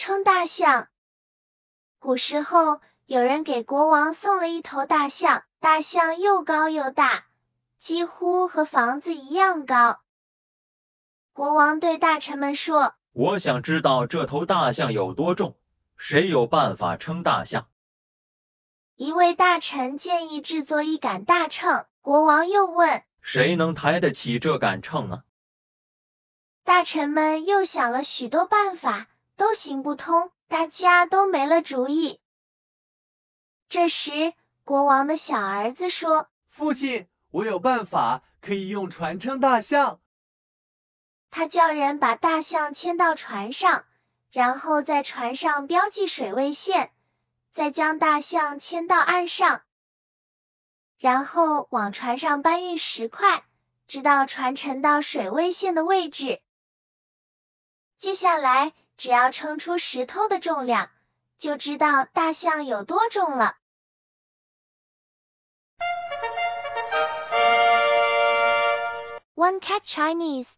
称大象。古时候，有人给国王送了一头大象，大象又高又大，几乎和房子一样高。国王对大臣们说：“我想知道这头大象有多重，谁有办法称大象？”一位大臣建议制作一杆大秤。国王又问：“谁能抬得起这杆秤呢？”大臣们又想了许多办法。都行不通，大家都没了主意。这时，国王的小儿子说：“父亲，我有办法，可以用船称大象。”他叫人把大象牵到船上，然后在船上标记水位线，再将大象牵到岸上，然后往船上搬运石块，直到船沉到水位线的位置。接下来。只要称出石头的重量，就知道大象有多重了。One cat Chinese。